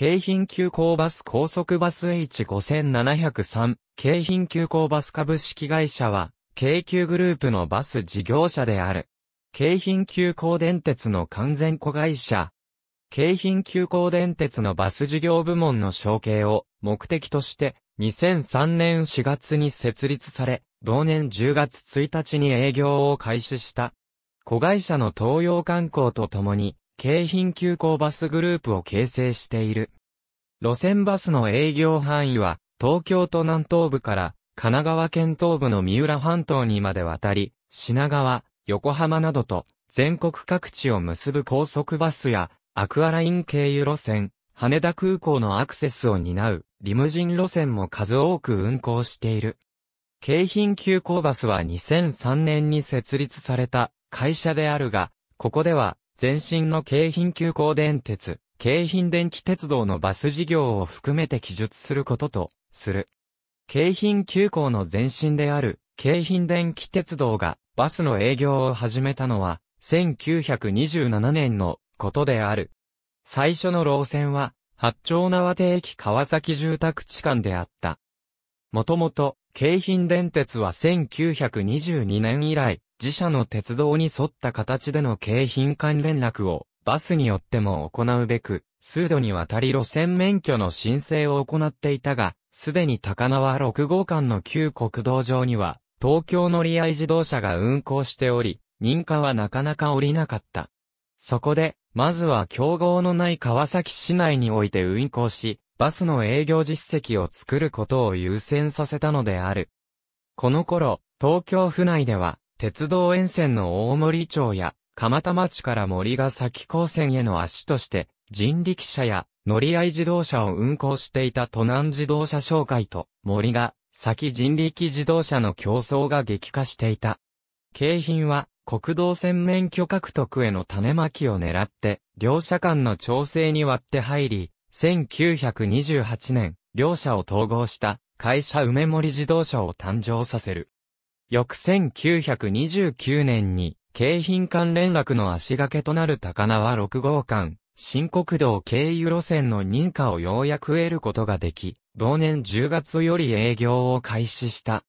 京浜急行バス高速バス H5703、京浜急行バス株式会社は、京急グループのバス事業者である。京浜急行電鉄の完全子会社。京浜急行電鉄のバス事業部門の承継を目的として、2003年4月に設立され、同年10月1日に営業を開始した。子会社の東洋観光とともに、京浜急行バスグループを形成している。路線バスの営業範囲は、東京都南東部から神奈川県東部の三浦半島にまで渡り、品川、横浜などと全国各地を結ぶ高速バスやアクアライン経由路線、羽田空港のアクセスを担うリムジン路線も数多く運行している。京浜急行バスは2003年に設立された会社であるが、ここでは前身の京浜急行電鉄、京浜電気鉄道のバス事業を含めて記述することと、する。京浜急行の前身である、京浜電気鉄道がバスの営業を始めたのは、1927年のことである。最初の路線は、八丁縄手駅川崎住宅地間であった。もともと、京浜電鉄は1922年以来、自社の鉄道に沿った形での景品間連絡をバスによっても行うべく、数度にわたり路線免許の申請を行っていたが、すでに高輪6号館の旧国道上には、東京乗り合い自動車が運行しており、認可はなかなか降りなかった。そこで、まずは競合のない川崎市内において運行し、バスの営業実績を作ることを優先させたのである。この頃、東京府内では、鉄道沿線の大森町や、蒲田町から森ヶ崎高線への足として、人力車や乗り合い自動車を運行していた都南自動車商会と森ヶ崎人力自動車の競争が激化していた。景品は国道線免許獲得への種まきを狙って、両社間の調整に割って入り、1928年、両社を統合した会社梅森自動車を誕生させる。翌1929年に、京浜間連絡の足掛けとなる高輪6号館、新国道経由路線の認可をようやく得ることができ、同年10月より営業を開始した。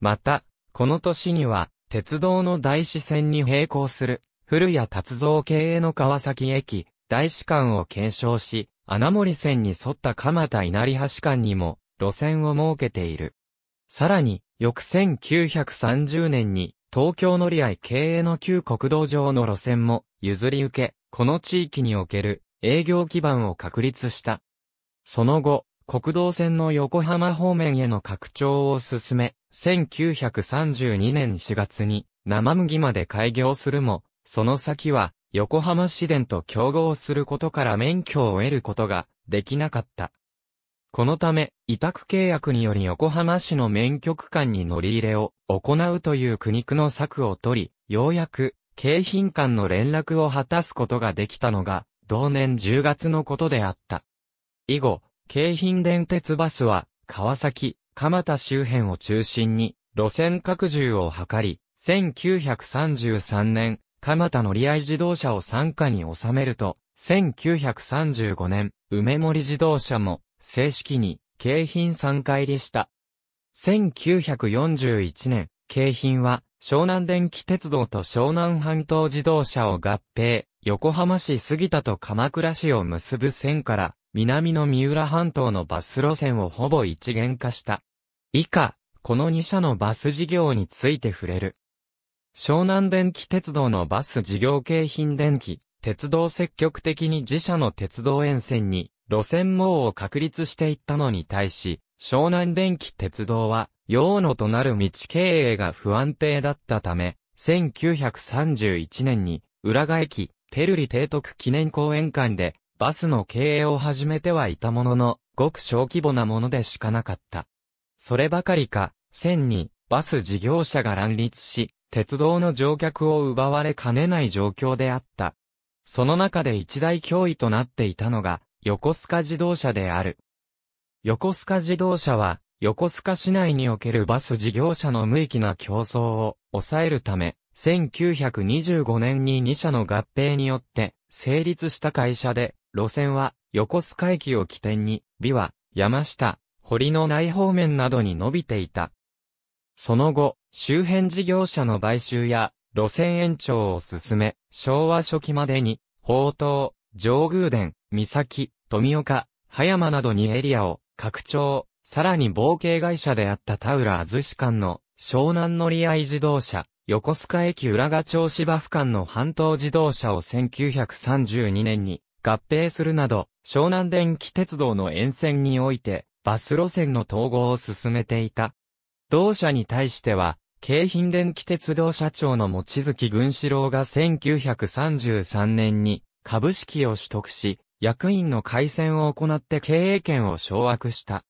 また、この年には、鉄道の大師線に並行する、古谷達造経営の川崎駅、大師間を継承し、穴森線に沿った蒲田稲荷橋間にも、路線を設けている。さらに、翌1930年に東京乗り合い経営の旧国道上の路線も譲り受け、この地域における営業基盤を確立した。その後、国道線の横浜方面への拡張を進め、1932年4月に生麦まで開業するも、その先は横浜市電と競合することから免許を得ることができなかった。このため、委託契約により横浜市の免許区間に乗り入れを行うという苦肉の策を取り、ようやく、京浜間の連絡を果たすことができたのが、同年10月のことであった。以後、京浜電鉄バスは、川崎、蒲田周辺を中心に、路線拡充を図り、1933年、蒲田乗り合い自動車を傘下に収めると、1935年、梅森自動車も正式に、京浜参加入りした。1941年、京浜は、湘南電気鉄道と湘南半島自動車を合併、横浜市杉田と鎌倉市を結ぶ線から、南の三浦半島のバス路線をほぼ一元化した。以下、この2社のバス事業について触れる。湘南電気鉄道のバス事業京浜電気、鉄道積極的に自社の鉄道沿線に路線網を確立していったのに対し、湘南電気鉄道は、用のとなる道経営が不安定だったため、1931年に、浦賀駅、ペルリ提督記念公園館で、バスの経営を始めてはいたものの、ごく小規模なものでしかなかった。そればかりか、線に、バス事業者が乱立し、鉄道の乗客を奪われかねない状況であった。その中で一大脅威となっていたのが、横須賀自動車である。横須賀自動車は、横須賀市内におけるバス事業者の無益な競争を抑えるため、1925年に2社の合併によって成立した会社で、路線は横須賀駅を起点に、美和、山下、堀の内方面などに伸びていた。その後、周辺事業者の買収や路線延長を進め、昭和初期までに、宝刀、上宮殿、三崎、富岡、葉山などにエリアを拡張、さらに冒険会社であった田浦安志間の湘南乗り合い自動車、横須賀駅浦賀町芝府間の半島自動車を1932年に合併するなど、湘南電気鉄道の沿線において、バス路線の統合を進めていた。同社に対しては、京浜電気鉄道社長の持月軍志郎が1933年に株式を取得し、役員の改選を行って経営権を掌握した。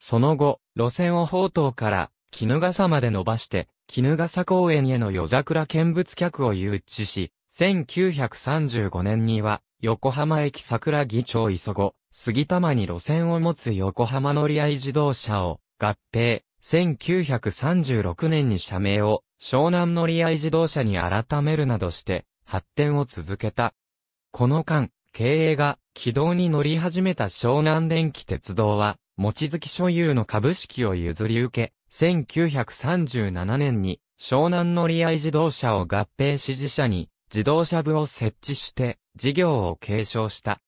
その後、路線を宝刀から絹笠まで伸ばして、絹笠公園への夜桜見物客を誘致し、1935年には、横浜駅桜木町磯子、杉玉に路線を持つ横浜乗り合い自動車を合併、1936年に社名を湘南乗り合い自動車に改めるなどして発展を続けた。この間、経営が軌道に乗り始めた湘南電気鉄道は、持月所有の株式を譲り受け、1937年に湘南乗り合い自動車を合併支持者に自動車部を設置して事業を継承した。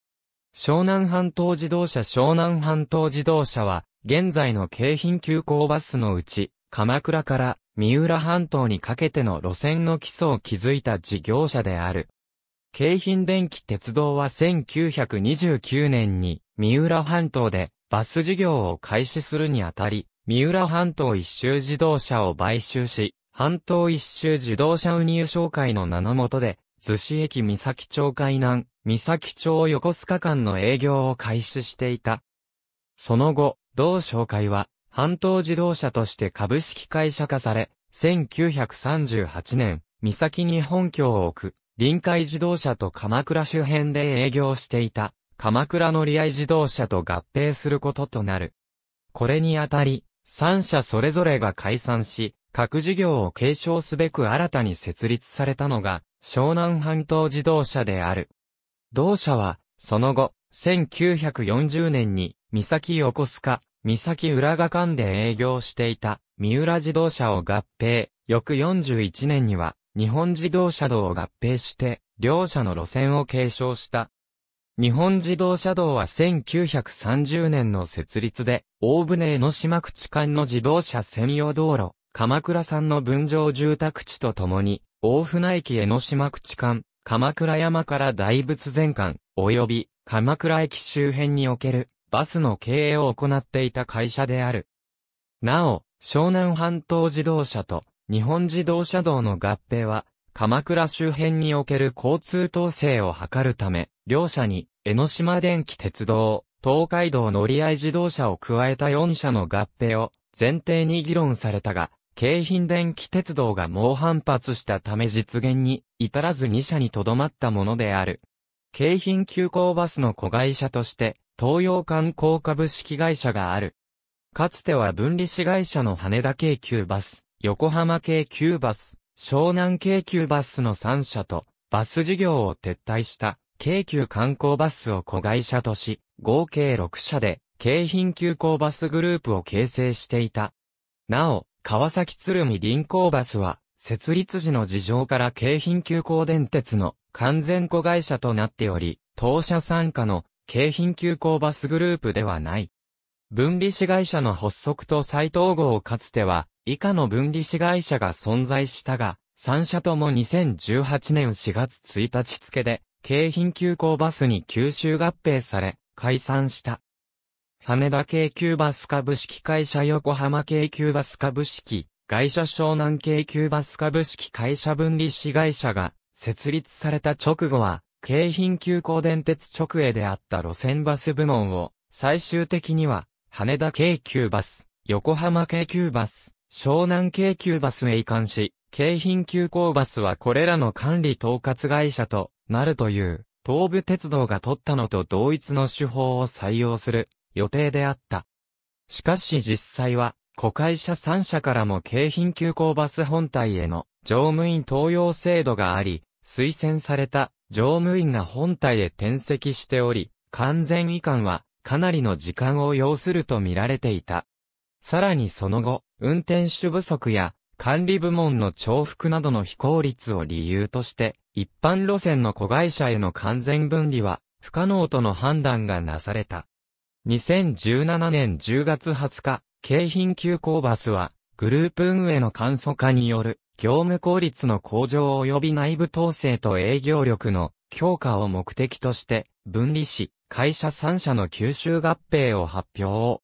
湘南半島自動車湘南半島自動車は現在の京浜急行バスのうち鎌倉から三浦半島にかけての路線の基礎を築いた事業者である。京浜電気鉄道は1929年に三浦半島でバス事業を開始するにあたり、三浦半島一周自動車を買収し、半島一周自動車運輸商会の名のもとで、逗子駅三崎町海南、三崎町横須賀間の営業を開始していた。その後、同商会は、半島自動車として株式会社化され、1938年、三崎に本拠を置く、臨海自動車と鎌倉周辺で営業していた、鎌倉乗り合い自動車と合併することとなる。これにあたり、三社それぞれが解散し、各事業を継承すべく新たに設立されたのが、湘南半島自動車である。同社は、その後、1940年に、三崎横須賀、三崎浦賀間で営業していた、三浦自動車を合併、翌41年には、日本自動車道を合併して、両社の路線を継承した。日本自動車道は1930年の設立で、大船江の島口間の自動車専用道路、鎌倉山の分譲住宅地とともに、大船駅江の島口間、鎌倉山から大仏前間、及び鎌倉駅周辺におけるバスの経営を行っていた会社である。なお、湘南半島自動車と日本自動車道の合併は、鎌倉周辺における交通統制を図るため、両社に、江ノ島電気鉄道、東海道乗合自動車を加えた4社の合併を前提に議論されたが、京浜電気鉄道が猛反発したため実現に至らず2社にとどまったものである。京浜急行バスの子会社として、東洋観光株式会社がある。かつては分離子会社の羽田京急バス、横浜京急バス、湘南京急バスの3社と、バス事業を撤退した京急観光バスを子会社とし、合計6社で、京浜急行バスグループを形成していた。なお、川崎鶴見臨港バスは、設立時の事情から京浜急行電鉄の完全子会社となっており、当社参加の京浜急行バスグループではない。分離子会社の発足と再統合をかつては、以下の分離子会社が存在したが、3社とも2018年4月1日付で、京浜急行バスに吸収合併され、解散した。羽田京急バス株式会社横浜京急バス株式会社湘南京急バス株式会社分離子会社が設立された直後は、京浜急行電鉄直営であった路線バス部門を、最終的には、羽田京急バス、横浜京急バス、湘南京急バスへ移管し、京浜急行バスはこれらの管理統括会社となるという、東武鉄道が取ったのと同一の手法を採用する予定であった。しかし実際は、子会社3社からも京浜急行バス本体への乗務員登用制度があり、推薦された乗務員が本体へ転籍しており、完全移管はかなりの時間を要すると見られていた。さらにその後、運転手不足や管理部門の重複などの非効率を理由として、一般路線の子会社への完全分離は不可能との判断がなされた。2017年10月20日、京浜急行バスは、グループ運営の簡素化による、業務効率の向上及び内部統制と営業力の強化を目的として、分離し、会社3社の吸収合併を発表。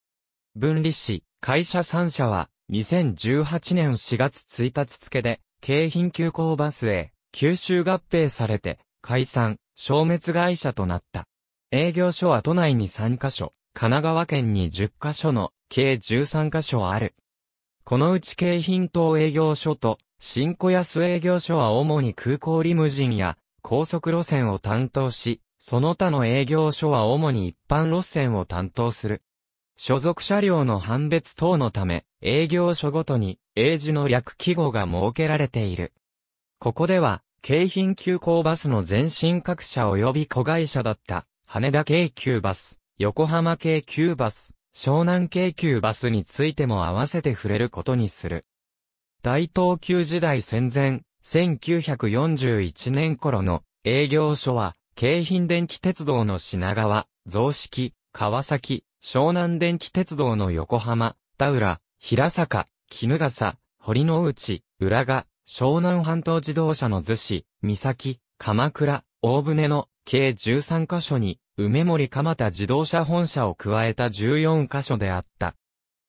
分離し、会社3社は、2018年4月1日付で、京浜急行バスへ、吸収合併されて、解散、消滅会社となった。営業所は都内に3カ所、神奈川県に10カ所の、計13カ所ある。このうち京浜東営業所と、新小安営業所は主に空港リムジンや、高速路線を担当し、その他の営業所は主に一般路線を担当する。所属車両の判別等のため、営業所ごとに英字の略記号が設けられている。ここでは、京浜急行バスの前身各社及び子会社だった、羽田京急バス、横浜京急バス、湘南京急バスについても合わせて触れることにする。大東急時代戦前、1941年頃の営業所は、京浜電気鉄道の品川、増式、川崎、湘南電気鉄道の横浜、田浦、平坂、絹笠、堀之内、浦賀、湘南半島自動車の逗子、三崎、鎌倉、大船の計13カ所に、梅森蒲田自動車本社を加えた14カ所であった。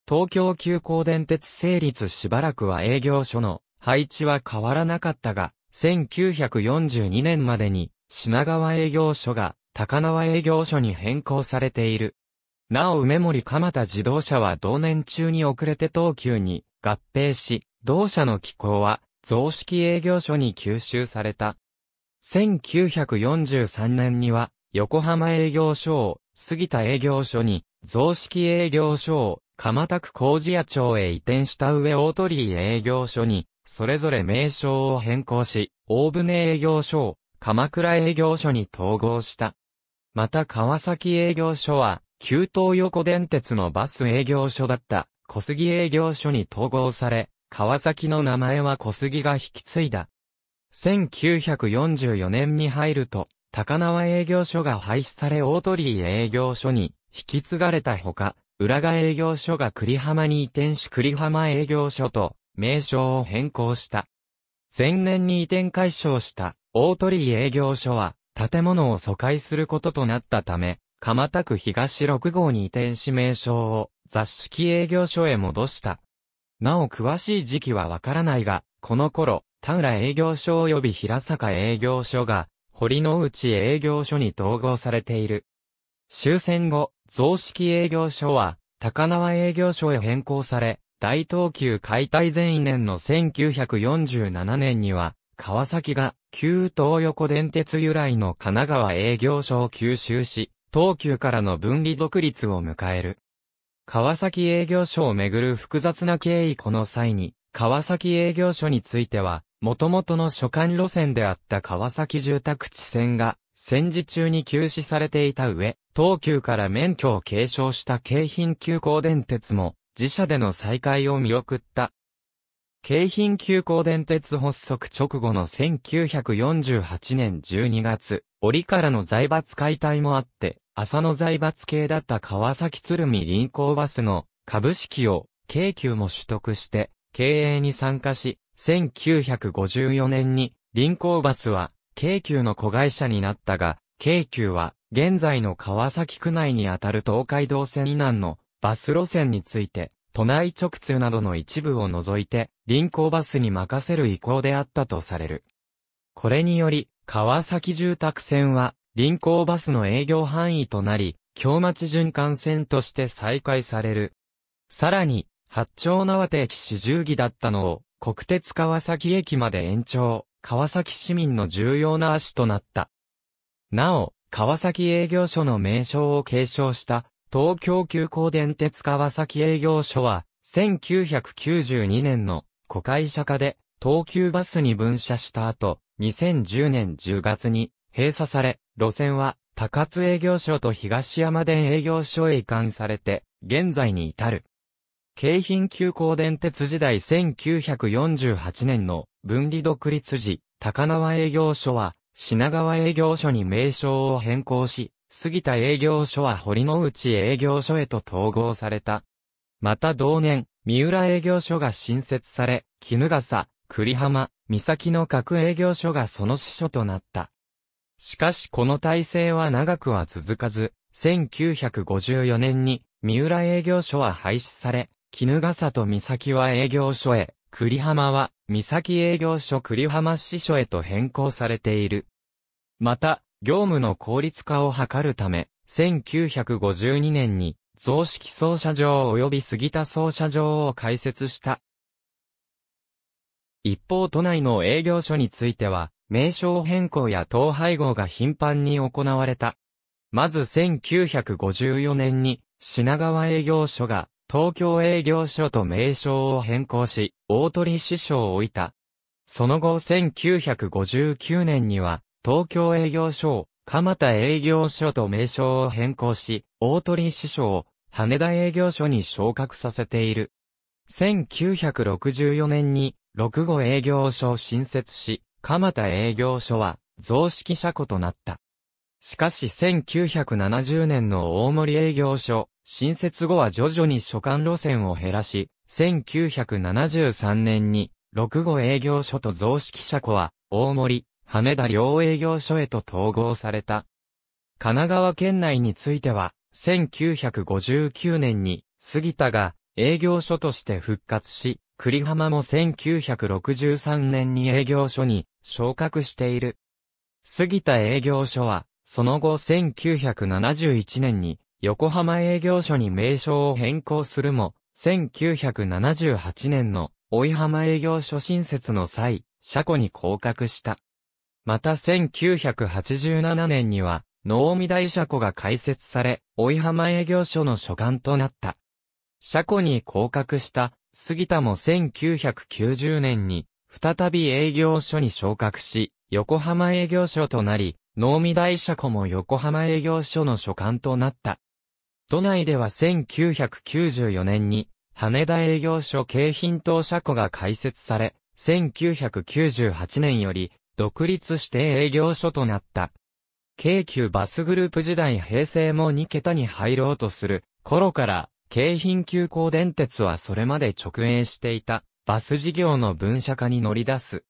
東京急行電鉄成立しばらくは営業所の配置は変わらなかったが、1942年までに品川営業所が高輪営業所に変更されている。なお梅森蒲田自動車は同年中に遅れて東急に合併し、同社の機構は、増式営業所に吸収された。1943年には、横浜営業所を、杉田営業所に、増式営業所を、蒲田区工事屋町へ移転した上大鳥居営業所に、それぞれ名称を変更し、大船営業所を、鎌倉営業所に統合した。また川崎営業所は、旧東横電鉄のバス営業所だった小杉営業所に統合され、川崎の名前は小杉が引き継いだ。1944年に入ると、高輪営業所が廃止され大鳥居営業所に引き継がれたほか、浦賀営業所が栗浜に移転し栗浜営業所と名称を変更した。前年に移転解消した大鳥居営業所は建物を疎開することとなったため、蒲田区東6号に移転し名称を雑式営業所へ戻した。なお詳しい時期はわからないが、この頃、田浦営業所及び平坂営業所が、堀之内営業所に統合されている。終戦後、増式営業所は、高輪営業所へ変更され、大東急解体前年の1947年には、川崎が旧東横電鉄由来の神奈川営業所を吸収し、東急からの分離独立を迎える。川崎営業所をめぐる複雑な経緯この際に、川崎営業所については、元々の所管路線であった川崎住宅地線が、戦時中に休止されていた上、東急から免許を継承した京浜急行電鉄も、自社での再開を見送った。京浜急行電鉄発足直後の1948年12月、折からの財閥解体もあって、浅野財閥系だった川崎鶴見臨港バスの株式を京急も取得して経営に参加し、1954年に臨港バスは京急の子会社になったが、京急は現在の川崎区内にあたる東海道線以南のバス路線について、都内直通などの一部を除いて、臨港バスに任せる意向であったとされる。これにより、川崎住宅線は、臨港バスの営業範囲となり、京町循環線として再開される。さらに、八丁縄手駅四十儀だったのを、国鉄川崎駅まで延長、川崎市民の重要な足となった。なお、川崎営業所の名称を継承した東京急行電鉄川崎営業所は、1992年の古会社化で東急バスに分社した後、2010年10月に閉鎖され、路線は、高津営業所と東山田営業所へ移管されて、現在に至る。京浜急行電鉄時代1948年の分離独立時、高輪営業所は、品川営業所に名称を変更し、杉田営業所は堀之内営業所へと統合された。また同年、三浦営業所が新設され、絹笠、栗浜、三崎の各営業所がその支所となった。しかしこの体制は長くは続かず、1954年に三浦営業所は廃止され、絹笠と三崎は営業所へ、栗浜は三崎営業所栗浜支所へと変更されている。また、業務の効率化を図るため、1952年に増式操車場及び杉田操車場を開設した。一方都内の営業所については、名称変更や統廃合が頻繁に行われた。まず1954年に品川営業所が東京営業所と名称を変更し、大鳥師匠を置いた。その後1959年には東京営業所を蒲田営業所と名称を変更し、大鳥師匠を羽田営業所に昇格させている。1964年に六号営業所を新設し、鎌田営業所は、増式車庫となった。しかし1970年の大森営業所、新設後は徐々に所管路線を減らし、1973年に、六号営業所と増式車庫は、大森、羽田両営業所へと統合された。神奈川県内については、1959年に、杉田が営業所として復活し、栗浜も1963年に営業所に昇格している。杉田営業所は、その後1971年に横浜営業所に名称を変更するも、1978年の追浜営業所新設の際、車庫に降格した。また1987年には、能見大車庫が開設され、追浜営業所の所管となった。車庫に降格した杉田も1990年に、再び営業所に昇格し、横浜営業所となり、農民大車庫も横浜営業所の所管となった。都内では1994年に、羽田営業所京浜東車庫が開設され、1998年より、独立して営業所となった。京急バスグループ時代平成も2桁に入ろうとする頃から京浜急行電鉄はそれまで直営していたバス事業の分社化に乗り出す。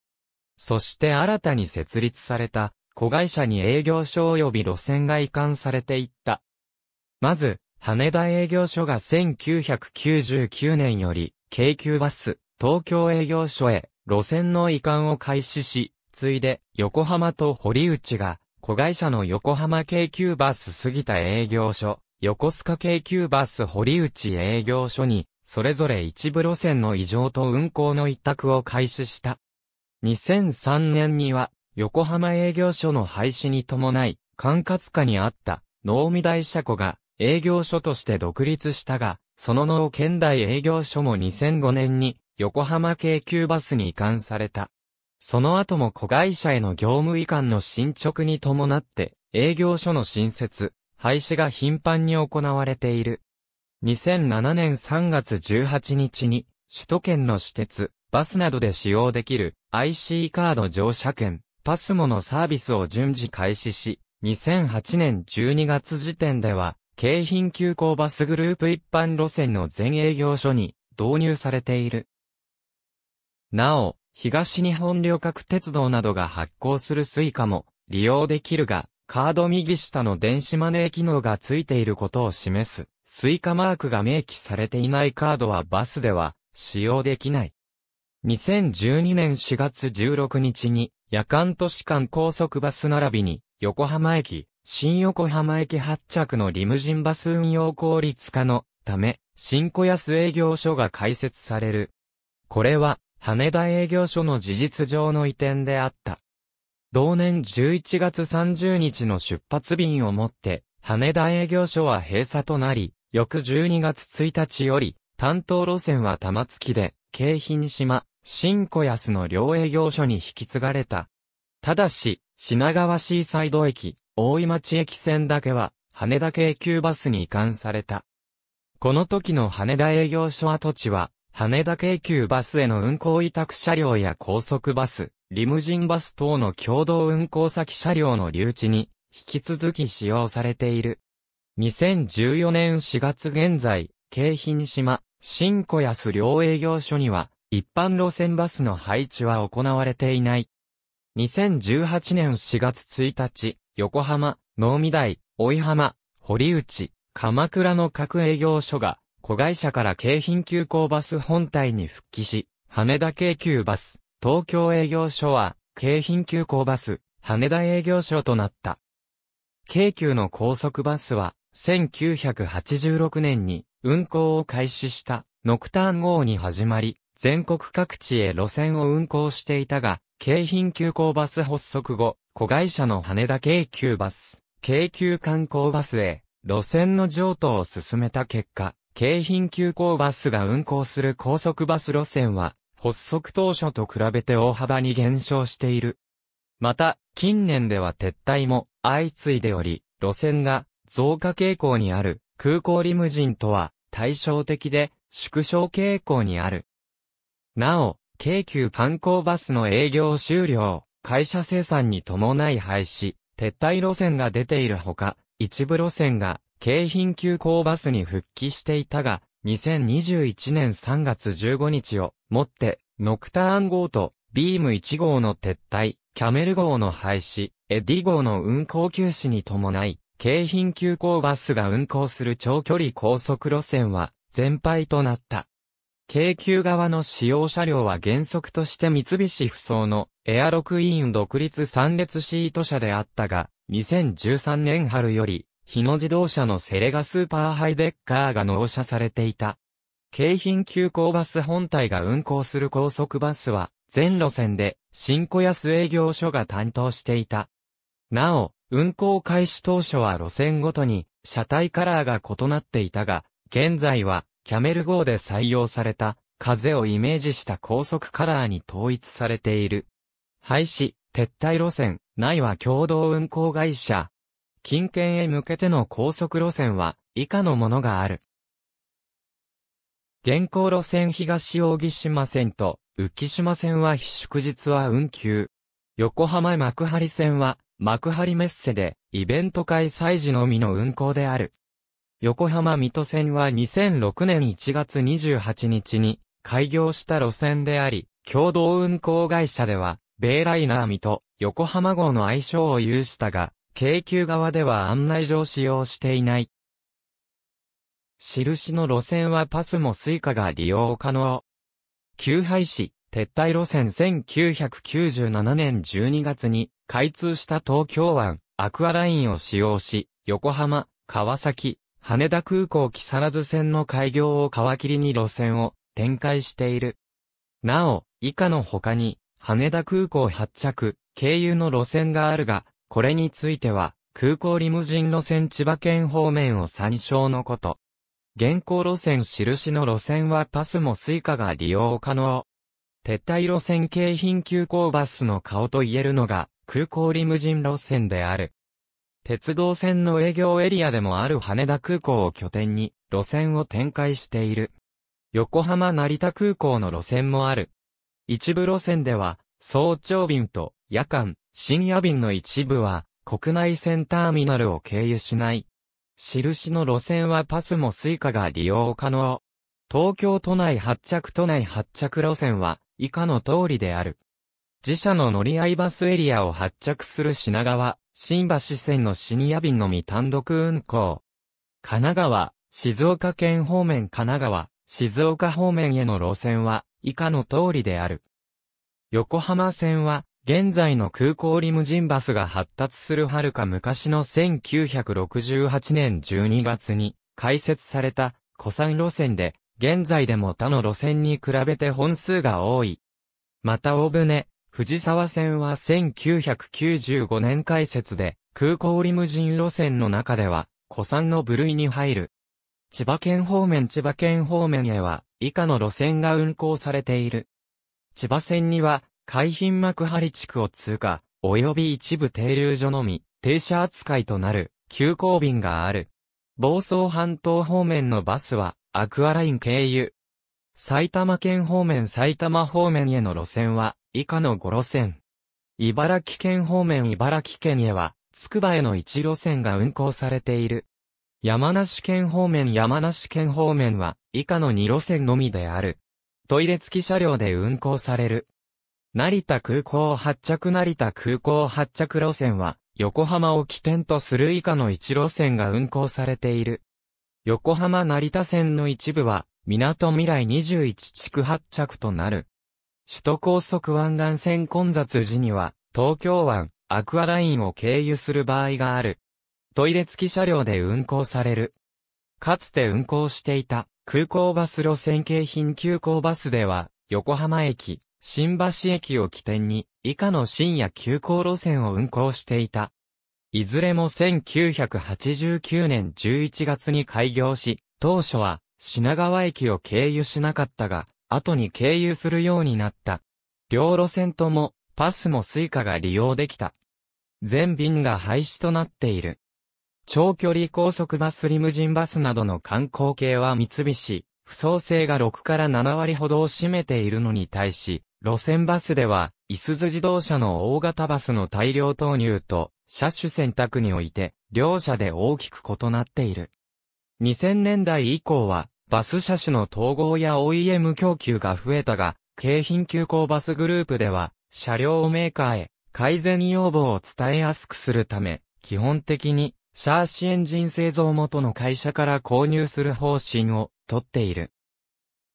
そして新たに設立された子会社に営業所及び路線が移管されていった。まず、羽田営業所が1999年より、京急バス、東京営業所へ、路線の移管を開始し、ついで、横浜と堀内が、子会社の横浜京急バス杉田営業所、横須賀京急バス堀内営業所に、それぞれ一部路線の異常と運行の一択を開始した。2003年には、横浜営業所の廃止に伴い、管轄下にあった、農民大車庫が営業所として独立したが、その農県大営業所も2005年に横浜京急バスに移管された。その後も子会社への業務移管の進捗に伴って、営業所の新設、廃止が頻繁に行われている。2007年3月18日に、首都圏の私鉄、バスなどで使用できる IC カード乗車券、パスモのサービスを順次開始し、2008年12月時点では、京浜急行バスグループ一般路線の全営業所に導入されている。なお、東日本旅客鉄道などが発行するスイカも利用できるが、カード右下の電子マネー機能がついていることを示す、スイカマークが明記されていないカードはバスでは使用できない。2012年4月16日に、夜間都市間高速バス並びに、横浜駅、新横浜駅発着のリムジンバス運用効率化のため、新小安営業所が開設される。これは、羽田営業所の事実上の移転であった。同年11月30日の出発便をもって、羽田営業所は閉鎖となり、翌12月1日より、担当路線は玉突きで、京浜島、新小安の両営業所に引き継がれた。ただし、品川シーサイド駅、大井町駅線だけは、羽田京急バスに移管された。この時の羽田営業所跡地は、羽田京急バスへの運行委託車両や高速バス、リムジンバス等の共同運行先車両の留置に、引き続き使用されている。2014年4月現在、京浜島、新小安両営業所には、一般路線バスの配置は行われていない。2018年4月1日、横浜、能見台、追浜、堀内、鎌倉の各営業所が、子会社から京浜急行バス本体に復帰し、羽田京急バス、東京営業所は、京浜急行バス、羽田営業所となった。京急の高速バスは、1986年に運行を開始したノクターン号に始まり、全国各地へ路線を運行していたが、京浜急行バス発足後、子会社の羽田京急バス、京急観光バスへ、路線の譲渡を進めた結果、京浜急行バスが運行する高速バス路線は、発足当初と比べて大幅に減少している。また、近年では撤退も相次いでおり、路線が増加傾向にある空港リムジンとは対照的で縮小傾向にある。なお、京急観光バスの営業終了、会社生産に伴い廃止、撤退路線が出ているほか、一部路線が京浜急行バスに復帰していたが、2021年3月15日をもって、ノクターン号とビーム1号の撤退、キャメル号の廃止、エディ号の運行休止に伴い、京浜急行バスが運行する長距離高速路線は全廃となった。京急側の使用車両は原則として三菱不走のエアロクイーン独立3列シート車であったが、2013年春より日野自動車のセレガスーパーハイデッカーが納車されていた。京浜急行バス本体が運行する高速バスは、全路線で、新小安営業所が担当していた。なお、運行開始当初は路線ごとに、車体カラーが異なっていたが、現在は、キャメル号で採用された、風をイメージした高速カラーに統一されている。廃止、撤退路線、ないは共同運行会社、近県へ向けての高速路線は、以下のものがある。現行路線東扇島線と浮島線は非祝日は運休。横浜幕張線は幕張メッセでイベント開催時のみの運行である。横浜水戸線は2006年1月28日に開業した路線であり、共同運行会社では、ベイライナー水戸、横浜号の愛称を有したが、京急側では案内所を使用していない。印の路線はパスもスイカが利用可能。旧廃止、撤退路線1997年12月に開通した東京湾、アクアラインを使用し、横浜、川崎、羽田空港木更津線の開業を皮切りに路線を展開している。なお、以下の他に、羽田空港発着、経由の路線があるが、これについては、空港リムジン路線千葉県方面を参照のこと。現行路線印の路線はパスもスイカが利用可能。撤退路線京浜急行バスの顔と言えるのが空港リムジン路線である。鉄道線の営業エリアでもある羽田空港を拠点に路線を展開している。横浜成田空港の路線もある。一部路線では早朝便と夜間、深夜便の一部は、国内線ターミナルを経由しない。印の路線はパスもスイカが利用可能。東京都内発着都内発着路線は以下の通りである。自社の乗り合いバスエリアを発着する品川、新橋線の深夜便のみ単独運行。神奈川、静岡県方面神奈川、静岡方面への路線は以下の通りである。横浜線は現在の空港リムジンバスが発達するはるか昔の1968年12月に開設された古山路線で、現在でも他の路線に比べて本数が多い。また大船、藤沢線は1995年開設で、空港リムジン路線の中では、古山の部類に入る。千葉県方面千葉県方面へは、以下の路線が運行されている。千葉線には、海浜幕張地区を通過、及び一部停留所のみ、停車扱いとなる、急行便がある。房総半島方面のバスは、アクアライン経由。埼玉県方面埼玉方面への路線は、以下の5路線。茨城県方面茨城県へは、つくばへの1路線が運行されている。山梨県方面山梨県方面は、以下の2路線のみである。トイレ付き車両で運行される。成田空港発着成田空港発着路線は、横浜を起点とする以下の1路線が運行されている。横浜成田線の一部は、港未来21地区発着となる。首都高速湾岸線混雑時には、東京湾、アクアラインを経由する場合がある。トイレ付き車両で運行される。かつて運行していた空港バス路線景品急行バスでは、横浜駅、新橋駅を起点に以下の深夜急行路線を運行していた。いずれも1989年11月に開業し、当初は品川駅を経由しなかったが、後に経由するようになった。両路線ともパスもスイカが利用できた。全便が廃止となっている。長距離高速バスリムジンバスなどの観光系は三菱、不創性が6から7割ほどを占めているのに対し、路線バスでは、いすず自動車の大型バスの大量投入と、車種選択において、両者で大きく異なっている。2000年代以降は、バス車種の統合や OEM 供給が増えたが、京浜急行バスグループでは、車両メーカーへ、改善要望を伝えやすくするため、基本的に、シャーシエンジン製造元の会社から購入する方針を、とっている。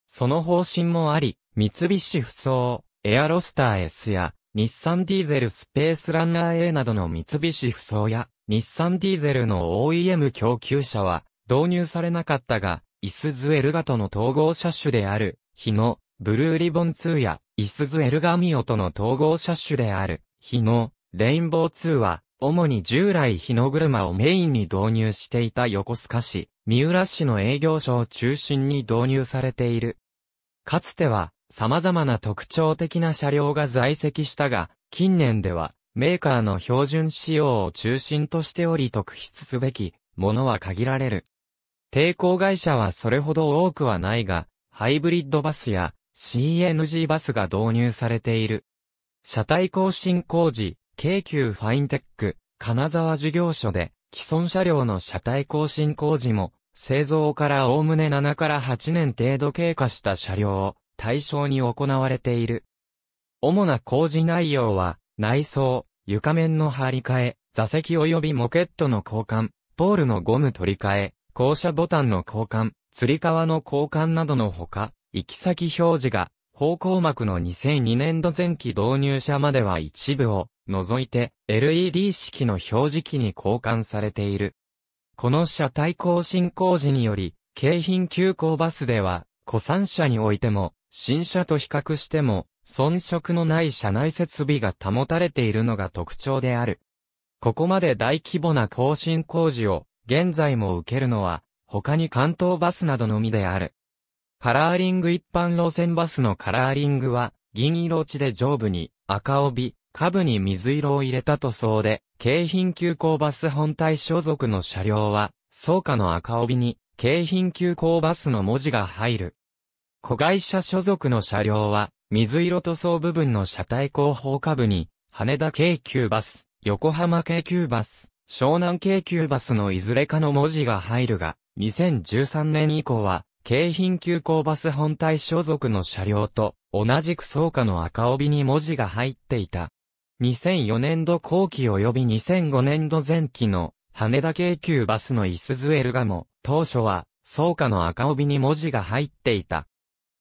その方針もあり、三菱不走、エアロスター S や、日産ディーゼルスペースランナー A などの三菱不走や、日産ディーゼルの OEM 供給車は、導入されなかったが、イスズエルガとの統合車種である、日野、ブルーリボン2や、イスズエルガミオとの統合車種である、日野、レインボー2は、主に従来日野車をメインに導入していた横須賀市、三浦市の営業所を中心に導入されている。かつては、様々な特徴的な車両が在籍したが、近年では、メーカーの標準仕様を中心としており特筆すべきものは限られる。抵抗会社はそれほど多くはないが、ハイブリッドバスや CNG バスが導入されている。車体更新工事、京急ファインテック、金沢事業所で、既存車両の車体更新工事も、製造からおおむね7から8年程度経過した車両を、対象に行われている。主な工事内容は、内装、床面の張り替え、座席及びモケットの交換、ポールのゴム取り替え、降車ボタンの交換、釣り革の交換などのほか、行き先表示が、方向幕の2002年度前期導入者までは一部を除いて LED 式の表示器に交換されている。この車体更新工事により、京浜急行バスでは、古参車においても、新車と比較しても、遜色のない車内設備が保たれているのが特徴である。ここまで大規模な更新工事を現在も受けるのは他に関東バスなどのみである。カラーリング一般路線バスのカラーリングは銀色地で上部に赤帯、下部に水色を入れた塗装で、京浜急行バス本体所属の車両は、草加の赤帯に京浜急行バスの文字が入る。子会社所属の車両は、水色塗装部分の車体後方下部に、羽田京急バス、横浜京急バス、湘南京急バスのいずれかの文字が入るが、2013年以降は、京浜急行バス本体所属の車両と、同じく草加の赤帯に文字が入っていた。2004年度後期及び2005年度前期の、羽田京急バスのイスズエルガも、当初は、草加の赤帯に文字が入っていた。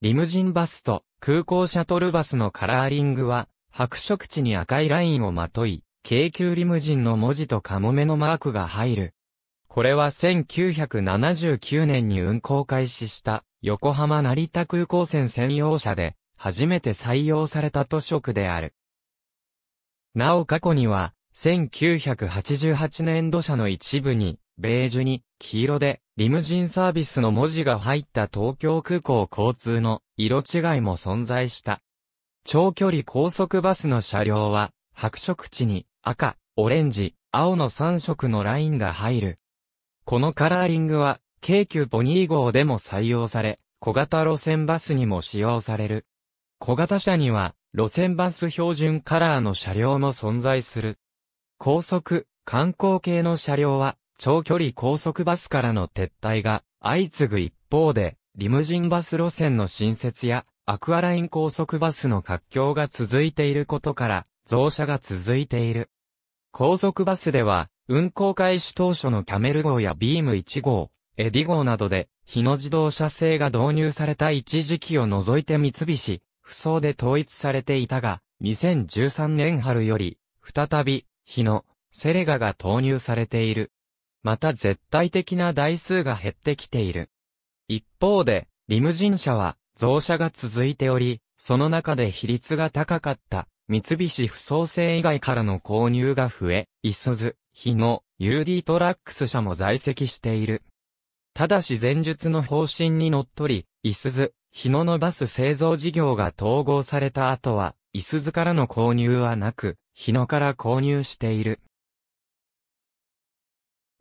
リムジンバスと空港シャトルバスのカラーリングは、白色地に赤いラインをまとい、京急リムジンの文字とカモメのマークが入る。これは1979年に運行開始した横浜成田空港線専用車で初めて採用された都色である。なお過去には1988年度車の一部にベージュに、黄色で、リムジンサービスの文字が入った東京空港交通の色違いも存在した。長距離高速バスの車両は、白色地に赤、オレンジ、青の3色のラインが入る。このカラーリングは、京急ポニー号でも採用され、小型路線バスにも使用される。小型車には、路線バス標準カラーの車両も存在する。高速、観光系の車両は、長距離高速バスからの撤退が相次ぐ一方で、リムジンバス路線の新設や、アクアライン高速バスの活況が続いていることから、増車が続いている。高速バスでは、運行開始当初のキャメル号やビーム1号、エディ号などで、日野自動車制が導入された一時期を除いて三菱、不装で統一されていたが、2013年春より、再び、日野、セレガが投入されている。また絶対的な台数が減ってきている。一方で、リムジン車は増車が続いており、その中で比率が高かった、三菱不創生以外からの購入が増え、いすず、日野、UD トラックス社も在籍している。ただし前述の方針にのっとり、いすず、日野のバス製造事業が統合された後は、いすずからの購入はなく、日野から購入している。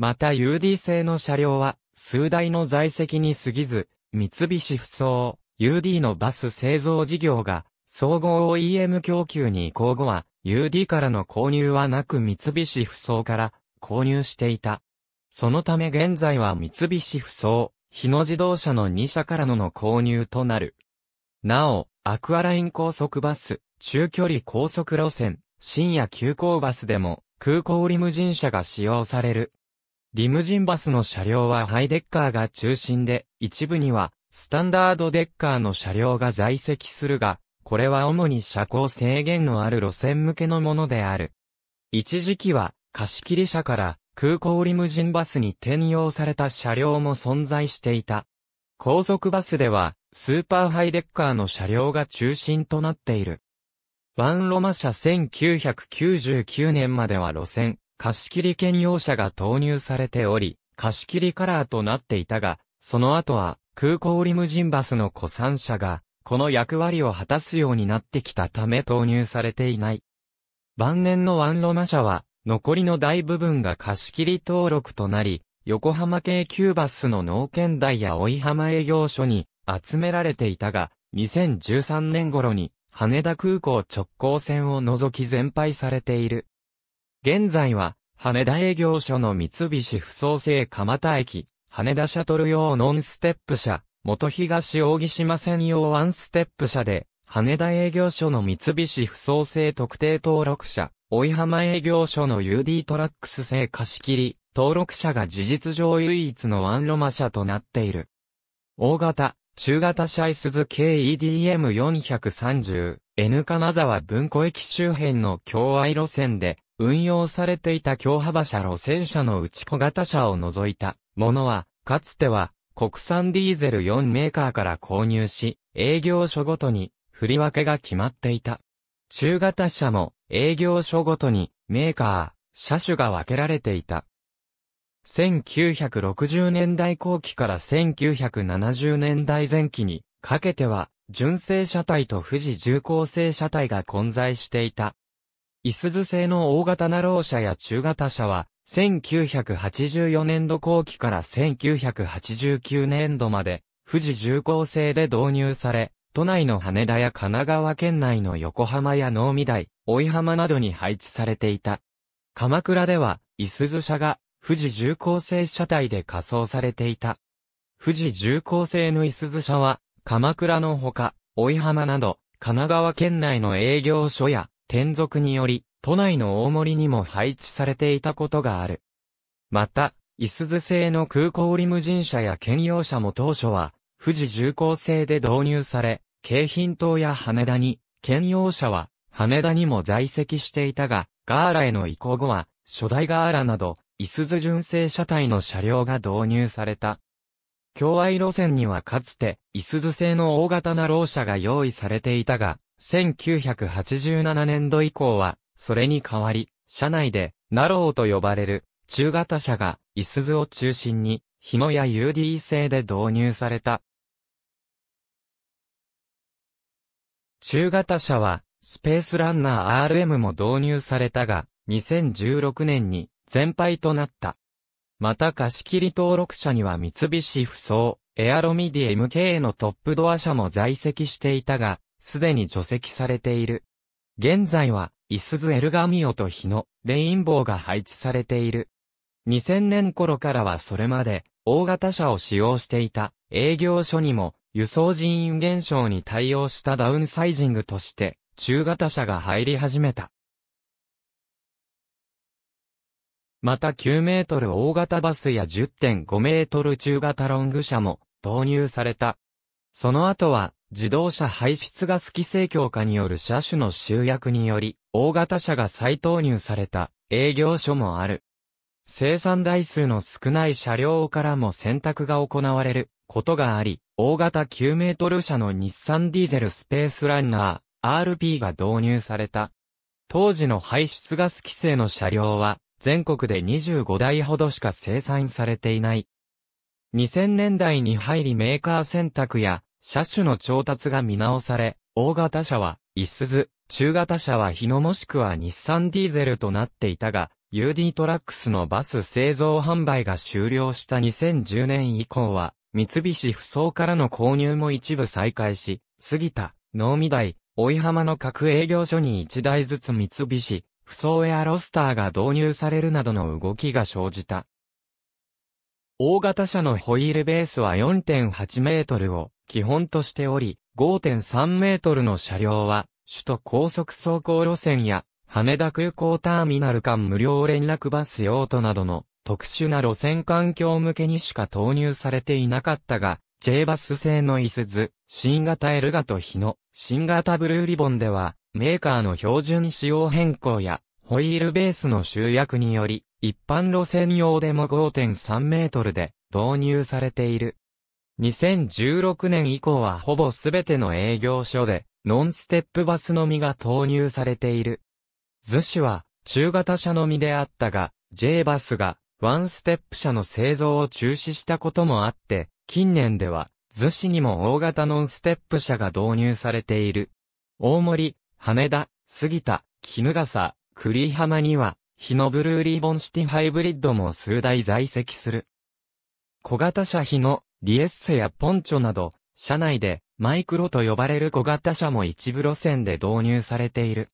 また UD 製の車両は、数台の在籍に過ぎず、三菱不走、UD のバス製造事業が、総合 OEM 供給に移行後は、UD からの購入はなく三菱不走から購入していた。そのため現在は三菱不走、日野自動車の2社からのの購入となる。なお、アクアライン高速バス、中距離高速路線、深夜急行バスでも、空港リムジン車が使用されるリムジンバスの車両はハイデッカーが中心で、一部には、スタンダードデッカーの車両が在籍するが、これは主に車高制限のある路線向けのものである。一時期は、貸切車から空港リムジンバスに転用された車両も存在していた。高速バスでは、スーパーハイデッカーの車両が中心となっている。ワンロマ社1999年までは路線、貸切兼用車が投入されており、貸切カラーとなっていたが、その後は空港リムジンバスの古参車が、この役割を果たすようになってきたため投入されていない。晩年のワンロマ車は、残りの大部分が貸切登録となり、横浜ューバスの農研台や追浜営業所に集められていたが、2013年頃に羽田空港直行線を除き全廃されている。現在は、羽田営業所の三菱不創生蒲田駅、羽田シャトル用ノンステップ車、元東大木島専用ワンステップ車で、羽田営業所の三菱不創生特定登録車、追浜営業所の UD トラックス製貸し切り、登録車が事実上唯一のワンロマ車となっている。大型、中型車イスズ KEDM430、N 金沢文庫駅周辺の共愛路線で、運用されていた強幅車路線車のうち小型車を除いたものは、かつては国産ディーゼル4メーカーから購入し、営業所ごとに振り分けが決まっていた。中型車も営業所ごとにメーカー、車種が分けられていた。1960年代後期から1970年代前期にかけては、純正車体と富士重工製車体が混在していたイスズ製の大型なろう車や中型車は、1984年度後期から1989年度まで、富士重工製で導入され、都内の羽田や神奈川県内の横浜や能見台、追浜などに配置されていた。鎌倉では、イスズ車が、富士重工製車体で仮装されていた。富士重工製のイスズ車は、鎌倉のほか、追浜など、神奈川県内の営業所や、転属により、都内の大森にも配置されていたことがある。また、いすず製の空港リムジン車や兼用車も当初は、富士重工製で導入され、京浜島や羽田に、兼用車は、羽田にも在籍していたが、ガーラへの移行後は、初代ガーラなど、いすず純正車体の車両が導入された。共愛路線にはかつて、いすず製の大型な老車が用意されていたが、1987年度以降は、それに代わり、車内で、ナローと呼ばれる、中型車が、イスズを中心に、日野や UD 製で導入された。中型車は、スペースランナー RM も導入されたが、2016年に全廃となった。また貸切登録者には三菱不走、エアロミディ MK のトップドア車も在籍していたが、すでに除籍されている。現在は、イスズエルガミオとヒノ、レインボーが配置されている。2000年頃からはそれまで、大型車を使用していた営業所にも、輸送人員減少に対応したダウンサイジングとして、中型車が入り始めた。また9メートル大型バスや10.5メートル中型ロング車も導入された。その後は自動車排出ガス規制強化による車種の集約により、大型車が再投入された営業所もある。生産台数の少ない車両からも選択が行われることがあり、大型9メートル車の日産ディーゼルスペースランナー RP が導入された。当時の排出ガス規制の車両は、全国で25台ほどしか生産されていない。2000年代に入りメーカー選択や車種の調達が見直され、大型車は、いすず、中型車は日野もしくは日産ディーゼルとなっていたが、UD トラックスのバス製造販売が終了した2010年以降は、三菱不走からの購入も一部再開し、杉田、能見台、追浜の各営業所に1台ずつ三菱、不走エアロスターが導入されるなどの動きが生じた。大型車のホイールベースは4.8メートルを基本としており、5.3メートルの車両は、首都高速走行路線や、羽田空港ターミナル間無料連絡バス用途などの特殊な路線環境向けにしか投入されていなかったが、J バス製のいすず、新型エルガと日の新型ブルーリボンでは、メーカーの標準仕様変更や、ホイールベースの集約により、一般路線用でも5.3メートルで導入されている。2016年以降はほぼすべての営業所で、ノンステップバスのみが投入されている。図紙は、中型車のみであったが、J バスが、ワンステップ車の製造を中止したこともあって、近年では、図紙にも大型ノンステップ車が導入されている。大森、羽田、杉田、絹笠、栗浜には、日のブルーリボンシティハイブリッドも数台在籍する。小型車日のリエッセやポンチョなど、車内でマイクロと呼ばれる小型車も一部路線で導入されている。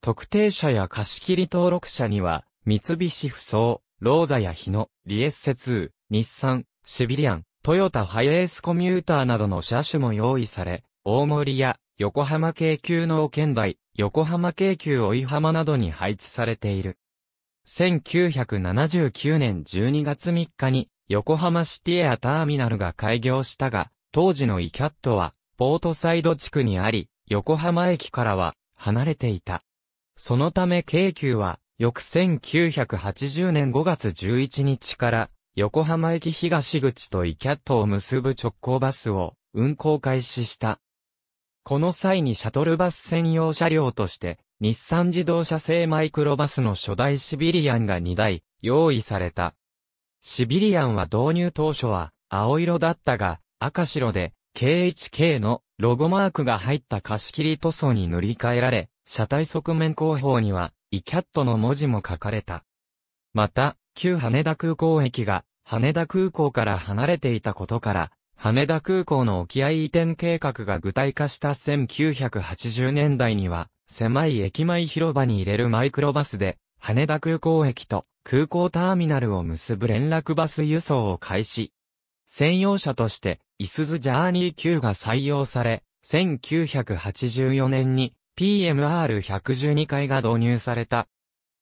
特定車や貸切登録車には、三菱不走、ローザや日野、リエッセ2、日産、シビリアン、トヨタハイエースコミューターなどの車種も用意され、大森や横浜京急の県台、横浜京急追浜などに配置されている。1979年12月3日に横浜シティエアターミナルが開業したが、当時のイキャットは、ポートサイド地区にあり、横浜駅からは、離れていた。そのため京急は、翌1980年5月11日から、横浜駅東口とイキャットを結ぶ直行バスを運行開始した。この際にシャトルバス専用車両として、日産自動車製マイクロバスの初代シビリアンが2台用意された。シビリアンは導入当初は青色だったが、赤白で KHK のロゴマークが入った貸し切り塗装に塗り替えられ、車体側面後方にはイキャットの文字も書かれた。また、旧羽田空港駅が羽田空港から離れていたことから、羽田空港の沖合移転計画が具体化した1980年代には、狭い駅前広場に入れるマイクロバスで、羽田空港駅と空港ターミナルを結ぶ連絡バス輸送を開始。専用車として、イスズジャーニー級が採用され、1984年に PMR112 回が導入された。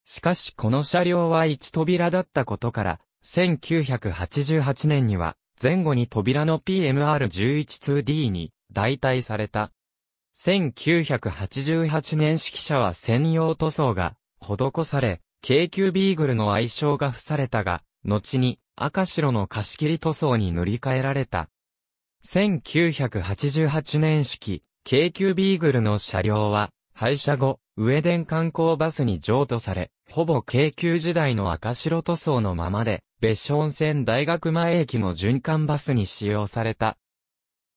しかしこの車両は1扉だったことから、1988年には前後に扉の PMR112D に代替された。1988年式車は専用塗装が施され、京急ビーグルの愛称が付されたが、後に赤白の貸切塗装に塗り替えられた。1988年式、京急ビーグルの車両は、廃車後、上ン観光バスに譲渡され、ほぼ京急時代の赤白塗装のままで、別所温泉大学前駅の循環バスに使用された。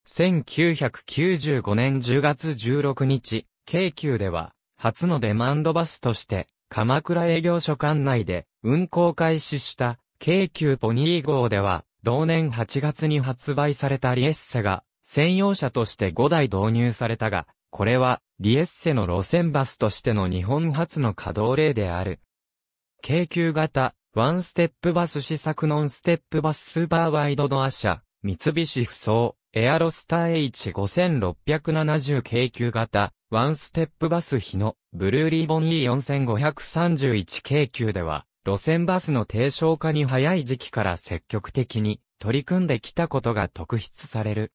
1995年10月16日、京急では、初のデマンドバスとして、鎌倉営業所管内で運行開始した京急ポニー号では、同年8月に発売されたリエッセが専用車として5台導入されたが、これはリエッセの路線バスとしての日本初の稼働例である。京急型ワンステップバス試作ノンステップバススーパーワイドドア車、三菱不走、エアロスター H5670 京急型、ワンステップバス日の、ブルーリーボン E4531 京急では、路線バスの低床化に早い時期から積極的に取り組んできたことが特筆される。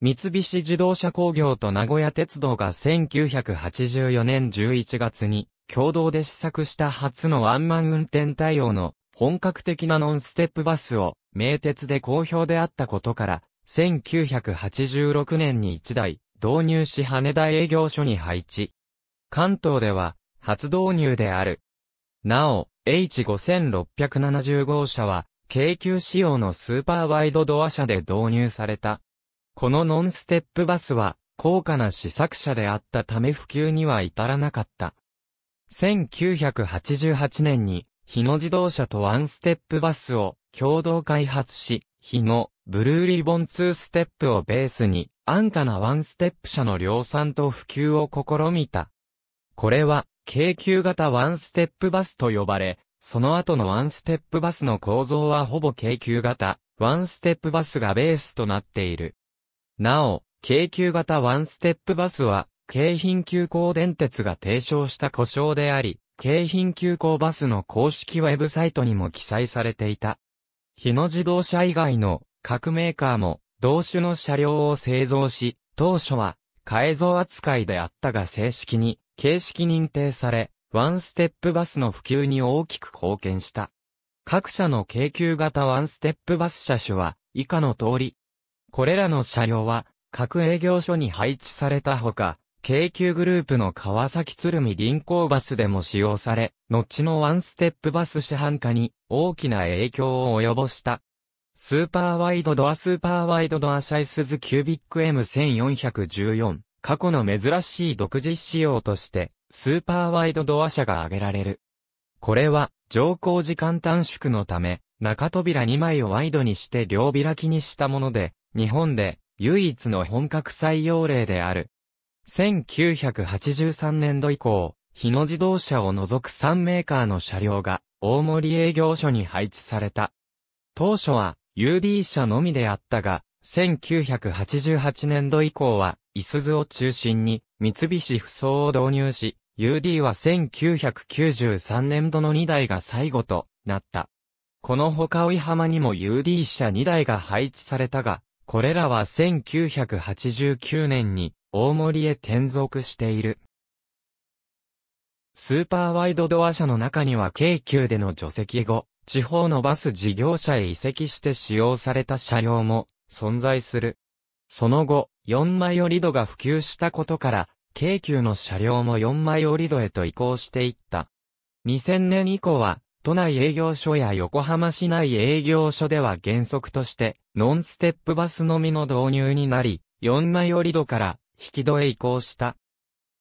三菱自動車工業と名古屋鉄道が1984年11月に共同で試作した初のワンマン運転対応の本格的なノンステップバスを名鉄で好評であったことから1986年に1台、導入し羽田営業所に配置。関東では、初導入である。なお、H5670 号車は、京急仕様のスーパーワイドドア車で導入された。このノンステップバスは、高価な試作車であったため普及には至らなかった。1988年に、日野自動車とワンステップバスを共同開発し、日野、ブルーリボン2ステップをベースに、安価なワンステップ車の量産と普及を試みた。これは、京急型ワンステップバスと呼ばれ、その後のワンステップバスの構造はほぼ京急型、ワンステップバスがベースとなっている。なお、京急型ワンステップバスは、京浜急行電鉄が提唱した故障であり、京浜急行バスの公式ウェブサイトにも記載されていた。日野自動車以外の各メーカーも同種の車両を製造し、当初は改造扱いであったが正式に形式認定され、ワンステップバスの普及に大きく貢献した。各社の京急型ワンステップバス車種は以下の通り。これらの車両は各営業所に配置されたほか、京急グループの川崎鶴見臨港バスでも使用され、後のワンステップバス市販化に大きな影響を及ぼした。スーパーワイドドアスーパーワイドドアシャイスズキュービック M1414 過去の珍しい独自仕様としてスーパーワイドドア車が挙げられる。これは乗降時間短縮のため中扉2枚をワイドにして両開きにしたもので日本で唯一の本格採用例である。1983年度以降、日野自動車を除く3メーカーの車両が、大森営業所に配置された。当初は、UD 社のみであったが、1988年度以降は、いすゞを中心に、三菱不走を導入し、UD は1993年度の2台が最後となった。この他追浜にも UD 車2台が配置されたが、これらは1989年に大森へ転属している。スーパーワイドドア車の中には京急での除籍後、地方のバス事業者へ移籍して使用された車両も存在する。その後、四枚折り戸が普及したことから、京急の車両も四枚折り戸へと移行していった。2000年以降は、都内営業所や横浜市内営業所では原則として、ノンステップバスのみの導入になり、四枚折り戸から引き戸へ移行した。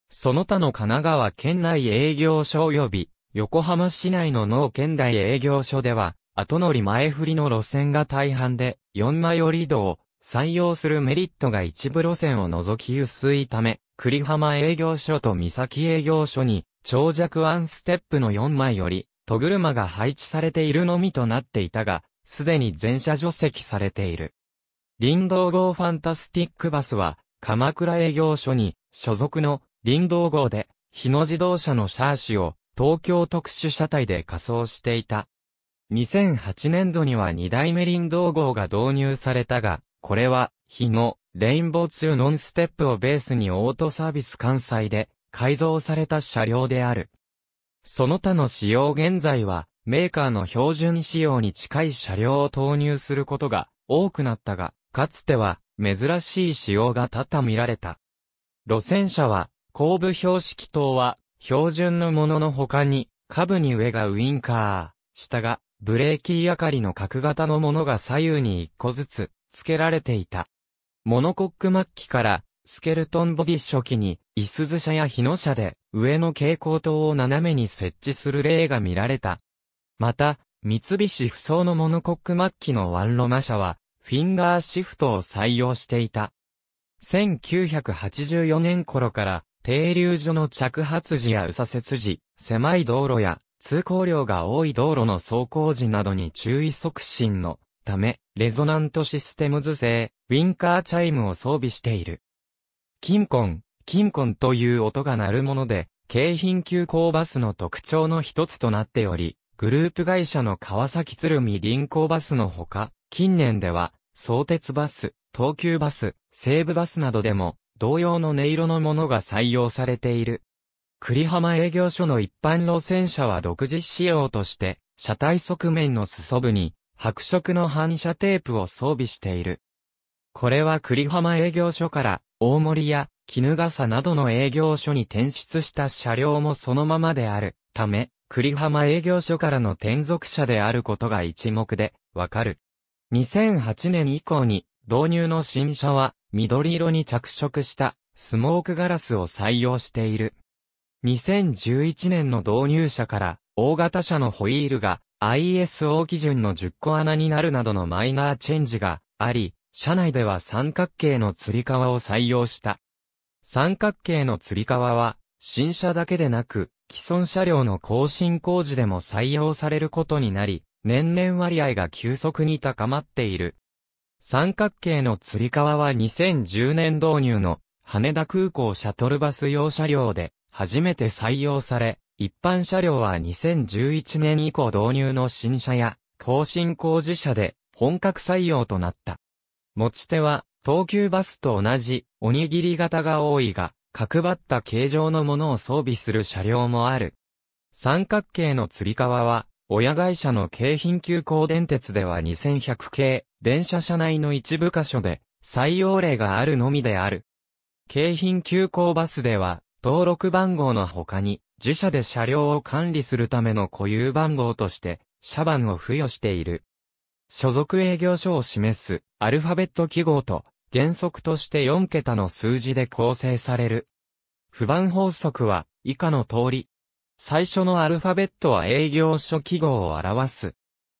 その他の神奈川県内営業所及び横浜市内の農県内営業所では、後乗り前振りの路線が大半で、4枚より道を採用するメリットが一部路線を除き薄いため、栗浜営業所と三崎営業所に、長尺ワンステップの4枚より、戸車が配置されているのみとなっていたが、すでに全車除籍されている。林道号ファンタスティックバスは、鎌倉営業所に、所属の林道号で、日野自動車のシャーシを東京特殊車体で仮装していた。2008年度には2代目林道号が導入されたが、これは、日の、レインボー2ノンステップをベースにオートサービス関西で改造された車両である。その他の使用現在は、メーカーの標準仕様に近い車両を投入することが多くなったが、かつては珍しい仕様が多々見られた。路線車は、後部標識等は標準のものの他に、下部に上がウインカー、下がブレーキ明かりの角型のものが左右に1個ずつ付けられていた。モノコック末期からスケルトンボディ初期に、イスズ車や日野車で上の蛍光灯を斜めに設置する例が見られた。また、三菱不装のモノコック末期のワンロマ車は、フィンガーシフトを採用していた。1984年頃から、停留所の着発時や右左折時、狭い道路や通行量が多い道路の走行時などに注意促進のため、レゾナントシステム図製、ウィンカーチャイムを装備している。金ン金ンという音が鳴るもので、京浜急行バスの特徴の一つとなっており、グループ会社の川崎鶴見臨港バスのほか、近年では、相鉄バス、東急バス、西武バスなどでも、同様の音色のものが採用されている。栗浜営業所の一般路線車は独自仕様として、車体側面の裾部に白色の反射テープを装備している。これは栗浜営業所から大森や絹笠などの営業所に転出した車両もそのままであるため、栗浜営業所からの転属車であることが一目でわかる。2008年以降に導入の新車は緑色に着色したスモークガラスを採用している。2011年の導入者から大型車のホイールが ISO 基準の10個穴になるなどのマイナーチェンジがあり、車内では三角形の吊り革を採用した。三角形の吊り革は新車だけでなく既存車両の更新工事でも採用されることになり、年々割合が急速に高まっている。三角形の釣り革は2010年導入の羽田空港シャトルバス用車両で初めて採用され、一般車両は2011年以降導入の新車や更新工事車で本格採用となった。持ち手は東急バスと同じおにぎり型が多いが、角張った形状のものを装備する車両もある。三角形の釣り革は親会社の京浜急行電鉄では2100系、電車車内の一部箇所で、採用例があるのみである。京浜急行バスでは、登録番号の他に、自社で車両を管理するための固有番号として、車番を付与している。所属営業所を示す、アルファベット記号と、原則として4桁の数字で構成される。不番法則は、以下の通り、最初のアルファベットは営業所記号を表す。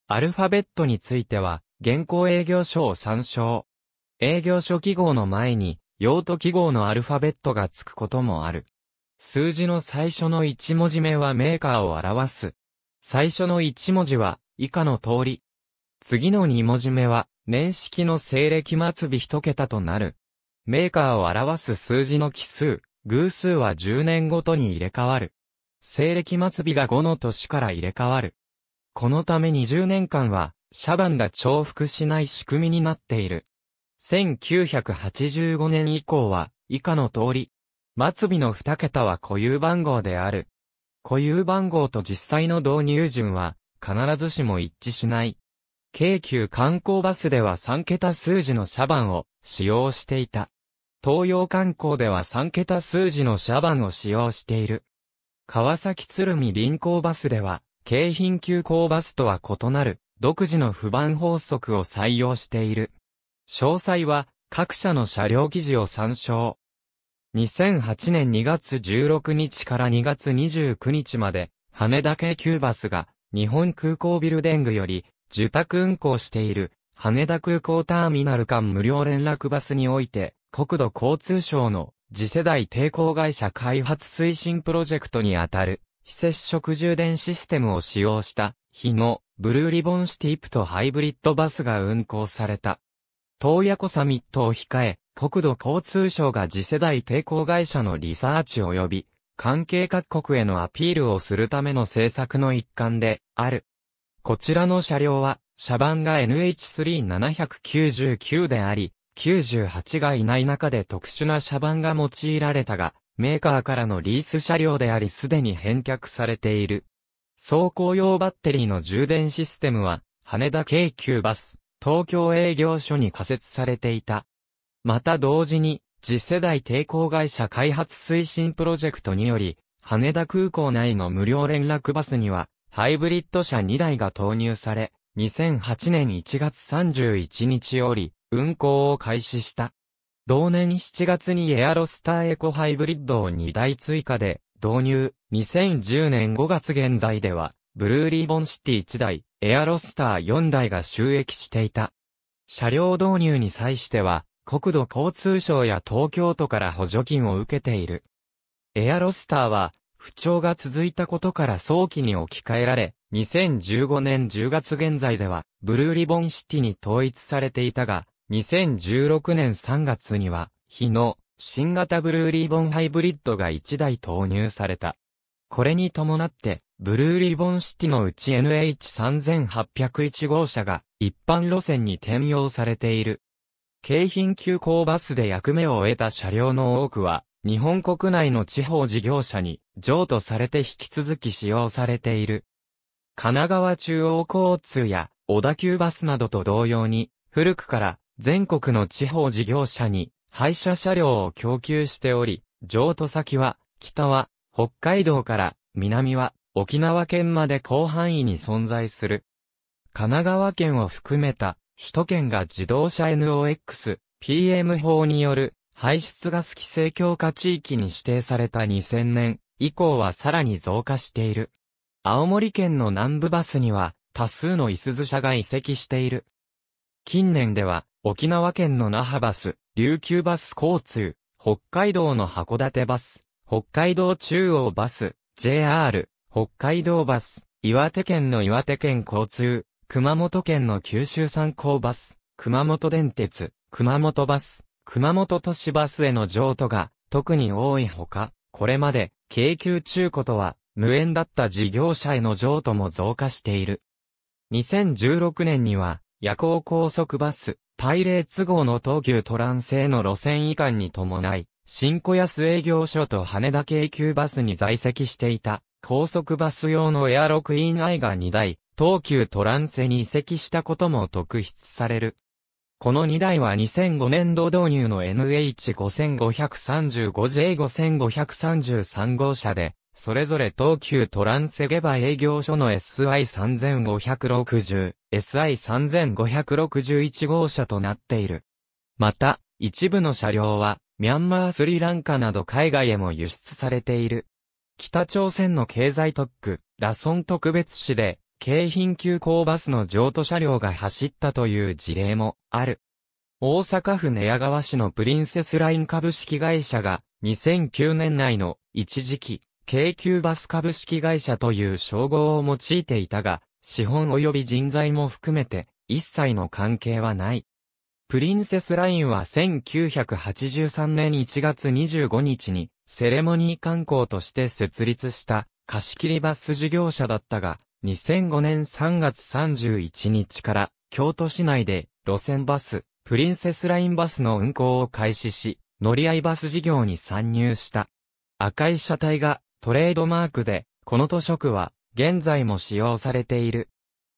アルファベットについては、現行営業所を参照。営業所記号の前に、用途記号のアルファベットがつくこともある。数字の最初の1文字目はメーカーを表す。最初の1文字は、以下の通り。次の2文字目は、年式の西暦末日1桁となる。メーカーを表す数字の奇数、偶数は10年ごとに入れ替わる。西暦末尾が5の年から入れ替わる。このため20年間は、シャバンが重複しない仕組みになっている。1985年以降は、以下の通り。末尾の2桁は固有番号である。固有番号と実際の導入順は、必ずしも一致しない。京急観光バスでは3桁数字のシャバンを使用していた。東洋観光では3桁数字のシャバンを使用している。川崎鶴見臨港バスでは、京浜急行バスとは異なる、独自の不番法則を採用している。詳細は、各社の車両記事を参照。2008年2月16日から2月29日まで、羽田京急バスが、日本空港ビルデングより、受託運行している、羽田空港ターミナル間無料連絡バスにおいて、国土交通省の次世代抵抗会社開発推進プロジェクトにあたる、非接触充電システムを使用した、日の、ブルーリボンシティプとハイブリッドバスが運行された。東野湖サミットを控え、国土交通省が次世代抵抗会社のリサーチ及び、関係各国へのアピールをするための政策の一環で、ある。こちらの車両は、車番が NH3799 であり、98がいない中で特殊な車番が用いられたが、メーカーからのリース車両でありすでに返却されている。走行用バッテリーの充電システムは、羽田京急バス、東京営業所に仮設されていた。また同時に、次世代抵抗会社開発推進プロジェクトにより、羽田空港内の無料連絡バスには、ハイブリッド車2台が投入され、2008年1月31日より、運行を開始した。同年7月にエアロスターエコハイブリッドを2台追加で導入。2010年5月現在では、ブルーリボンシティ1台、エアロスター4台が収益していた。車両導入に際しては、国土交通省や東京都から補助金を受けている。エアロスターは、不調が続いたことから早期に置き換えられ、2015年10月現在では、ブルーリボンシティに統一されていたが、2016年3月には、日の新型ブルーリボンハイブリッドが1台投入された。これに伴って、ブルーリボンシティのうち NH3801 号車が一般路線に転用されている。京浜急行バスで役目を終えた車両の多くは、日本国内の地方事業者に譲渡されて引き続き使用されている。神奈川中央交通や小田急バスなどと同様に、古くから全国の地方事業者に廃車車両を供給しており、譲渡先は、北は、北海道から、南は、沖縄県まで広範囲に存在する。神奈川県を含めた、首都圏が自動車 NOx、PM 法による、排出ガス規制強化地域に指定された2000年以降はさらに増加している。青森県の南部バスには多数のいすゞ車が移籍している。近年では沖縄県の那覇バス、琉球バス交通、北海道の函館バス、北海道中央バス、JR、北海道バス、岩手県の岩手県交通、熊本県の九州産考バス、熊本電鉄、熊本バス、熊本都市バスへの譲渡が特に多いほか、これまで京急中古とは無縁だった事業者への譲渡も増加している。2016年には夜行高速バス、パイレーツ号の東急トランへの路線移管に伴い、新小安営業所と羽田京急バスに在籍していた、高速バス用のエアロクイーンアイが2台、東急トランセに移籍したことも特筆される。この2台は2005年度導入の NH5535J5533 号車で、それぞれ東急トランセゲバ営業所の SI3560、SI3561 号車となっている。また、一部の車両は、ミャンマースリランカなど海外へも輸出されている。北朝鮮の経済特区、ラソン特別市で、京浜急行バスの譲渡車両が走ったという事例もある。大阪府寝屋川市のプリンセスライン株式会社が2009年内の一時期京急バス株式会社という称号を用いていたが、資本及び人材も含めて、一切の関係はない。プリンセスラインは1983年1月25日に、セレモニー観光として設立した貸切バス事業者だったが、2005年3月31日から京都市内で路線バス、プリンセスラインバスの運行を開始し、乗り合いバス事業に参入した。赤い車体がトレードマークで、この図書区は、現在も使用されている。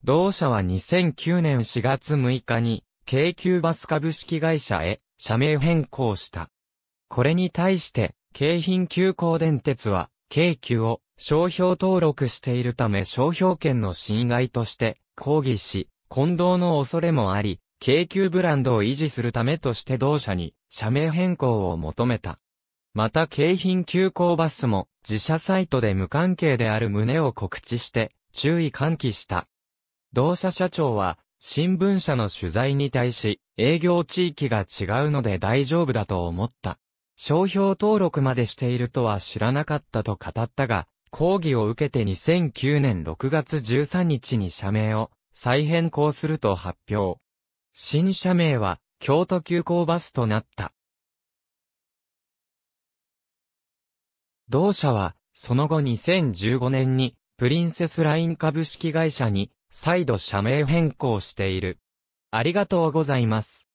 同社は2009年4月6日に、京急バス株式会社へ、社名変更した。これに対して、京浜急行電鉄は、京急を商標登録しているため商標権の侵害として抗議し、混同の恐れもあり、京急ブランドを維持するためとして同社に社名変更を求めた。また京浜急行バスも自社サイトで無関係である旨を告知して注意喚起した。同社社長は新聞社の取材に対し営業地域が違うので大丈夫だと思った。商標登録までしているとは知らなかったと語ったが、抗議を受けて2009年6月13日に社名を再変更すると発表。新社名は京都急行バスとなった。同社は、その後2015年に、プリンセスライン株式会社に、再度社名変更している。ありがとうございます。